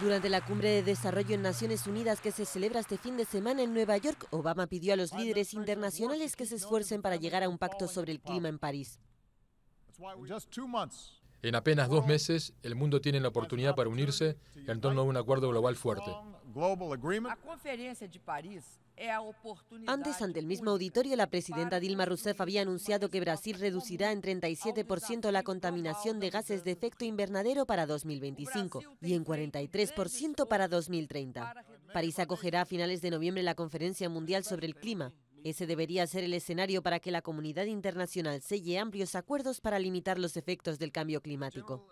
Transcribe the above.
Durante la cumbre de desarrollo en Naciones Unidas que se celebra este fin de semana en Nueva York, Obama pidió a los líderes internacionales que se esfuercen para llegar a un pacto sobre el clima en París. En apenas dos meses, el mundo tiene la oportunidad para unirse en torno a un acuerdo global fuerte. Antes, ante el mismo auditorio, la presidenta Dilma Rousseff había anunciado que Brasil reducirá en 37% la contaminación de gases de efecto invernadero para 2025 y en 43% para 2030. París acogerá a finales de noviembre la Conferencia Mundial sobre el Clima. Ese debería ser el escenario para que la comunidad internacional selle amplios acuerdos para limitar los efectos del cambio climático.